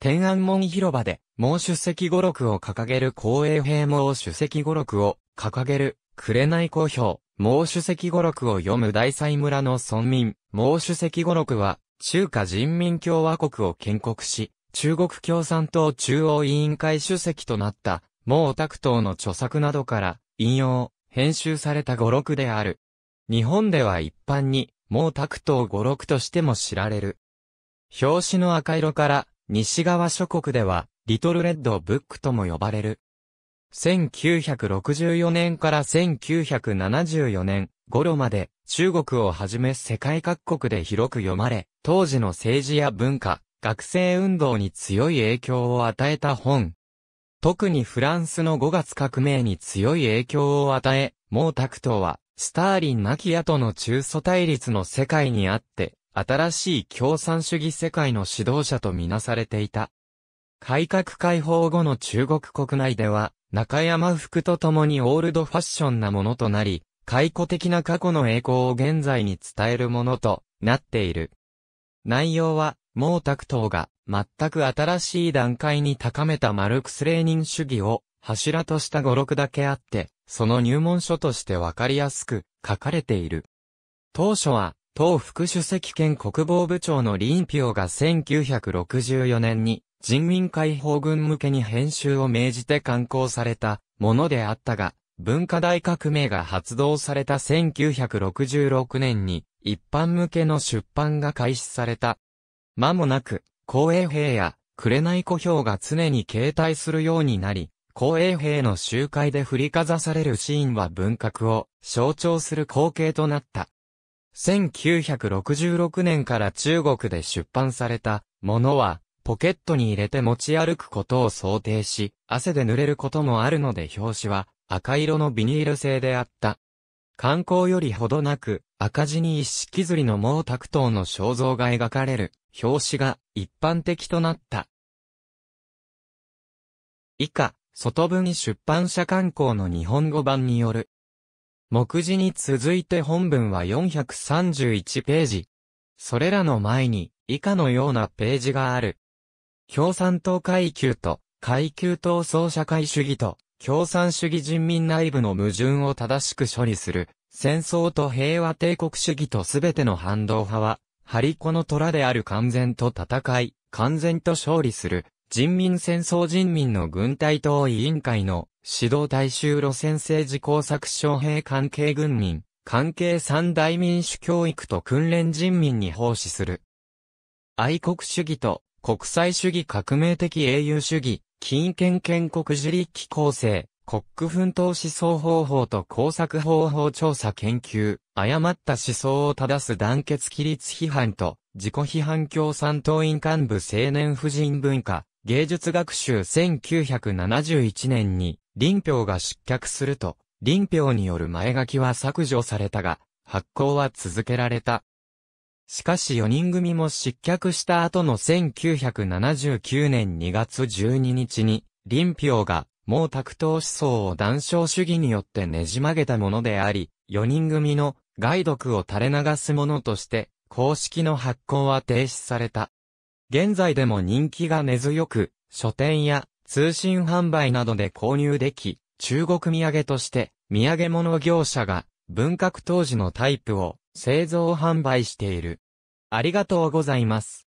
天安門広場で、毛主席語録を掲げる公営兵毛主席語録を掲げる、紅公表、毛主席語録を読む大祭村の村民、毛主席語録は、中華人民共和国を建国し、中国共産党中央委員会主席となった、毛沢東の著作などから、引用、編集された語録である。日本では一般に、毛沢東語録としても知られる。表紙の赤色から、西側諸国では、リトルレッドブックとも呼ばれる。1964年から1974年頃まで中国をはじめ世界各国で広く読まれ、当時の政治や文化、学生運動に強い影響を与えた本。特にフランスの5月革命に強い影響を与え、毛沢東は、スターリン亡き後の中祖対立の世界にあって、新しい共産主義世界の指導者とみなされていた。改革開放後の中国国内では、中山服と共にオールドファッションなものとなり、解雇的な過去の栄光を現在に伝えるものとなっている。内容は、毛沢東が全く新しい段階に高めたマルクス・レーニン主義を柱とした語録だけあって、その入門書としてわかりやすく書かれている。当初は党副主席兼国防部長のリンピオが1964年に人民解放軍向けに編集を命じて刊行されたものであったが、文化大革命が発動された1966年に一般向けの出版が開始された。間もなく、公衛兵や紅小兵が常に携帯するようになり、公衛兵の集会で振りかざされるシーンは文革を象徴する光景となった。1966年から中国で出版されたものは、ポケットに入れて持ち歩くことを想定し、汗で濡れることもあるので表紙は赤色のビニール製であった。観光よりほどなく、赤字に一式釣りの毛沢東の肖像が描かれる表紙が一般的となった。以下、外文出版社観光の日本語版による目次に続いて本文は431ページ。それらの前に以下のようなページがある。共産党階級と階級闘争社会主義と共産主義人民内部の矛盾を正しく処理する戦争と平和帝国主義とすべての反動派は、張り子の虎である完全と戦い、完全と勝利する、人民戦争人民の軍隊党委員会の指導大衆路線政治工作将兵関係軍民、関係三大民主教育と訓練人民に奉仕する。愛国主義と国際主義革命的英雄主義、金権建国自機構成、国区奮闘思想方法と工作方法調査研究、誤った思想を正す団結規律批判と、自己批判共産党員幹部青年婦人文化、芸術学習1971年に、林氷が失脚すると、林氷による前書きは削除されたが、発行は続けられた。しかし4人組も失脚した後の1979年2月12日に、林氷が、毛沢東思想を断章主義によってねじ曲げたものであり、4人組の、害毒を垂れ流すものとして、公式の発行は停止された。現在でも人気が根強く、書店や通信販売などで購入でき、中国土産として土産物業者が文革当時のタイプを製造販売している。ありがとうございます。